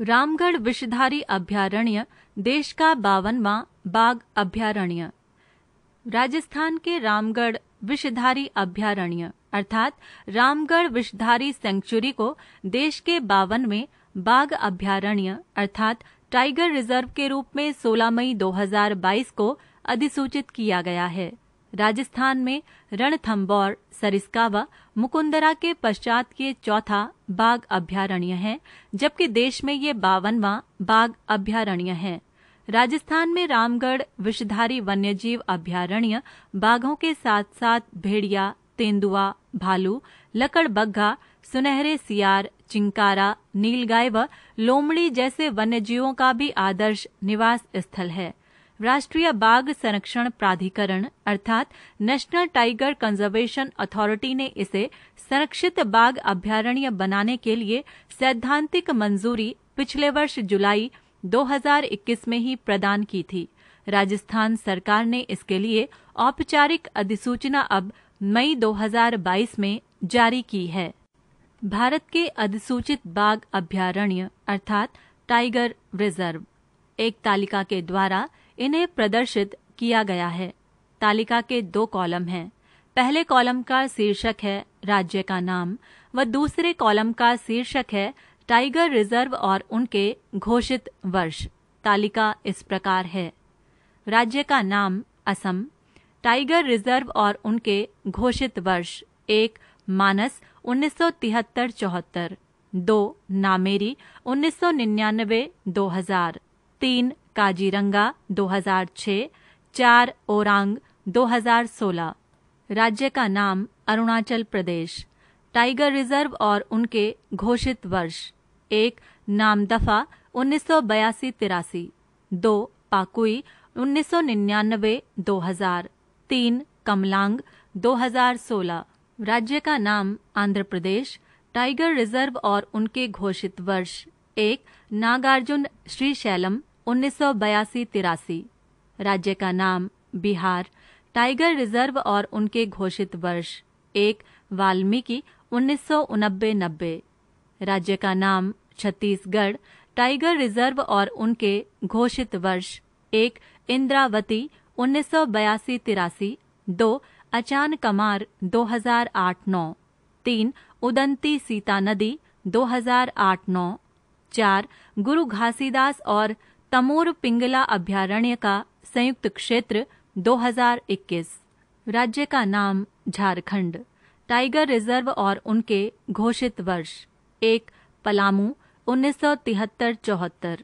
रामगढ़ विषधारी अभ्यारण्य देश का बावनवा बाघ अभ्यारण्य राजस्थान के रामगढ़ विषधारी अभ्यारण्य अर्थात रामगढ़ विषधारी सेंचुरी को देश के बावनवें बाघ अभ्यारण्य अर्थात टाइगर रिजर्व के रूप में 16 मई 2022 को अधिसूचित किया गया है राजस्थान में रणथम्बौर सरिस्कावा मुकुंदरा के पश्चात ये चौथा बाघ अभ्यारण्य है जबकि देश में ये बावनवा बाघ अभ्यारण्य है राजस्थान में रामगढ़ विषधारी वन्यजीव अभ्यारण्य बाघों के साथ साथ भेड़िया तेंदुआ भालू लकड़बग्घा सुनहरे सियार चिंकारा नीलगाय व लोमड़ी जैसे वन्यजीवों का भी आदर्श निवास स्थल है राष्ट्रीय बाघ संरक्षण प्राधिकरण अर्थात नेशनल टाइगर कंजर्वेशन अथॉरिटी ने इसे संरक्षित बाघ अभ्यारण्य बनाने के लिए सैद्धांतिक मंजूरी पिछले वर्ष जुलाई 2021 में ही प्रदान की थी राजस्थान सरकार ने इसके लिए औपचारिक अधिसूचना अब मई 2022 में जारी की है भारत के अधिसूचित बाघ अभ्यारण्य अर्थात टाइगर रिजर्व एक तालिका के द्वारा इन्हें प्रदर्शित किया गया है तालिका के दो कॉलम हैं पहले कॉलम का शीर्षक है राज्य का नाम व दूसरे कॉलम का शीर्षक है टाइगर रिजर्व और उनके घोषित वर्ष तालिका इस प्रकार है राज्य का नाम असम टाइगर रिजर्व और उनके घोषित वर्ष एक मानस उन्नीस सौ तिहत्तर चौहत्तर दो नामेरी उन्नीस सौ निन्यानवे दो हजार तीन काजीरंगा 2006, चार ओरांग 2016। राज्य का नाम अरुणाचल प्रदेश टाइगर रिजर्व और उनके घोषित वर्ष एक नाम दफा उन्नीस सौ बयासी तिरासी दो पाकुई उन्नीस सौ निन्यानवे दो हजार तीन कमलांग दो हजार सोलह राज्य का नाम आंध्र प्रदेश टाइगर रिजर्व और उनके घोषित वर्ष एक नागार्जुन श्रीशैलम उन्नीस सौ बयासी तिरासी राज्य का नाम बिहार टाइगर रिजर्व और उनके घोषित वर्ष एक वाल्मीकि उन्नीस सौ उनबे नब्बे राज्य का नाम छत्तीसगढ़ टाइगर रिजर्व और उनके घोषित वर्ष एक इंद्रावती उन्नीस सौ बयासी तिरासी दो अचान कमार दो हजार आठ नौ तीन उदंती सीता नदी दो हजार आठ नौ चार गुरु घासीदास और तमोर पिंगला अभ्यारण्य का संयुक्त क्षेत्र 2021 राज्य का नाम झारखंड टाइगर रिजर्व और उनके घोषित वर्ष एक पलामू उन्नीस सौ तिहत्तर चौहत्तर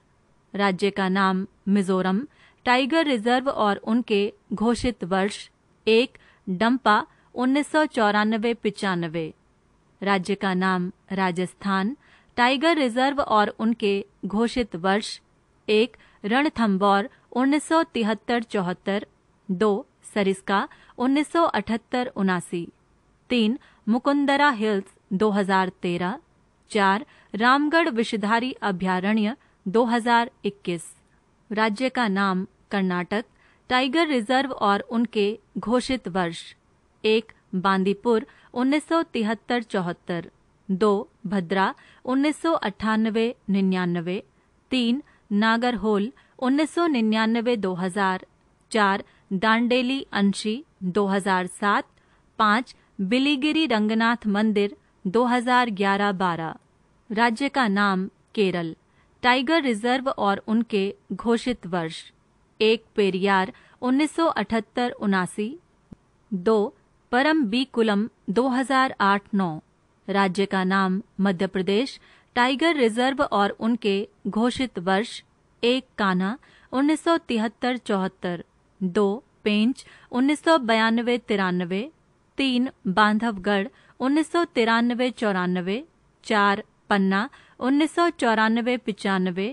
राज्य का नाम मिजोरम टाइगर रिजर्व और उनके घोषित वर्ष एक डंपा उन्नीस सौ चौरानवे पिचानवे राज्य का नाम राजस्थान टाइगर रिजर्व और उनके घोषित वर्ष एक रणथम्बौर उन्नीस सौ तिहत्तर चौहत्तर दो सरिस्का उन्नीस सौ अठहत्तर उनासी तीन मुकुंदरा हिल्स 2013 चार रामगढ़ विषधारी अभ्यारण्य 2021 राज्य का नाम कर्नाटक टाइगर रिजर्व और उनके घोषित वर्ष एक बांदीपुर उन्नीस सौ तिहत्तर चौहत्तर दो भद्रा उन्नीस सौ अट्ठानवे निन्यानवे तीन नागरहोल दो हजार चार दांडेली अंशी दो हजार सात पाँच बिलीगिरी रंगनाथ मंदिर दो हजार ग्यारह बारह राज्य का नाम केरल टाइगर रिजर्व और उनके घोषित वर्ष एक पेरियार उन्नीस सौ अठहत्तर उनासी दो परम बी कुलम आठ नौ राज्य का नाम मध्य प्रदेश टाइगर रिजर्व और उनके घोषित वर्ष एक कान्हा उन्नीस सौ तिहत्तर चौहत्तर दो पेंच उन्नीस सौ बयानवे तिरानवे तीन बांधवगढ़ उन्नीस सौ तिरानवे चौरानवे चार पन्ना उन्नीस सौ चौरानवे पिचानवे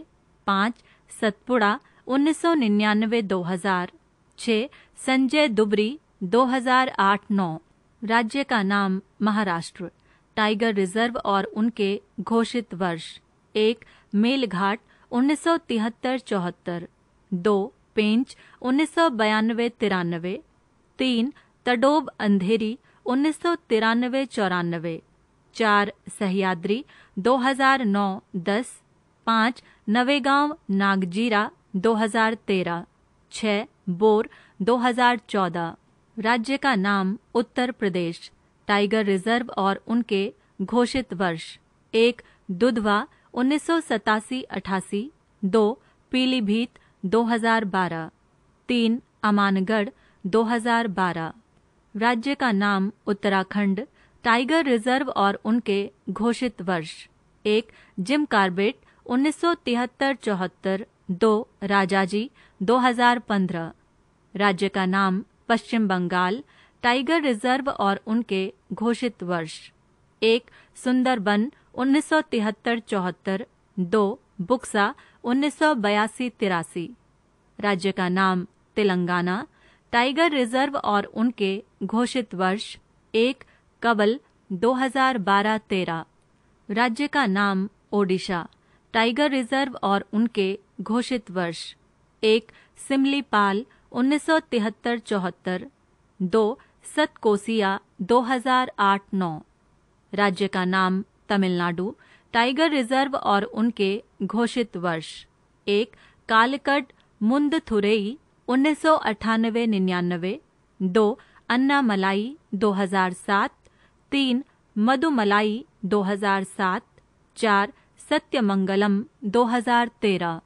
पाँच सतपुड़ा उन्नीस सौ निन्यानवे दो हजार छ संजय दुबरी दो हजार आठ नौ राज्य का नाम महाराष्ट्र टाइगर रिजर्व और उनके घोषित वर्ष एक मेलघाट उन्नीस सौ तिहत्तर चौहत्तर दो पेंच उन्नीस सौ बयानवे तिरानवे तीन तडोब अंधेरी उन्नीस सौ तिरानवे चौरानवे चार सहयाद्री दो हजार नौ दस पाँच नवेगांव नागजीरा दो हजार तेरह छ बोर दो हजार चौदह राज्य का नाम उत्तर प्रदेश टाइगर रिजर्व और उनके घोषित वर्ष एक दुधवा उन्नीस सौ सतासी अठासी दो पीलीभीत 2012 तीन अमानगढ़ 2012 राज्य का नाम उत्तराखंड टाइगर रिजर्व और उनके घोषित वर्ष एक जिम कार्बेट उन्नीस सौ तिहत्तर चौहत्तर दो राजाजी 2015 राज्य का नाम पश्चिम बंगाल टाइगर रिजर्व और उनके घोषित वर्ष एक सुंदरबन उन्नीस सौ तिहत्तर चौहत्तर दो बुक्सा उन्नीस सौ बयासी तिरासी राज्य का नाम तेलंगाना टाइगर रिजर्व और उनके घोषित वर्ष एक कबल 2012-13 राज्य का नाम ओडिशा टाइगर रिजर्व और उनके घोषित वर्ष एक सिमलीपाल उन्नीस सौ तिहत्तर चौहत्तर दो सतकोसिया 2008-9 राज्य का नाम तमिलनाडु टाइगर रिजर्व और उनके घोषित वर्ष एक कालकट मुंदथुरई उन्नीस सौ अठानवे निन्यानवे दो अन्ना मलाई 2007 तीन मधुमलाई 2007 चार सत्यमंगलम 2013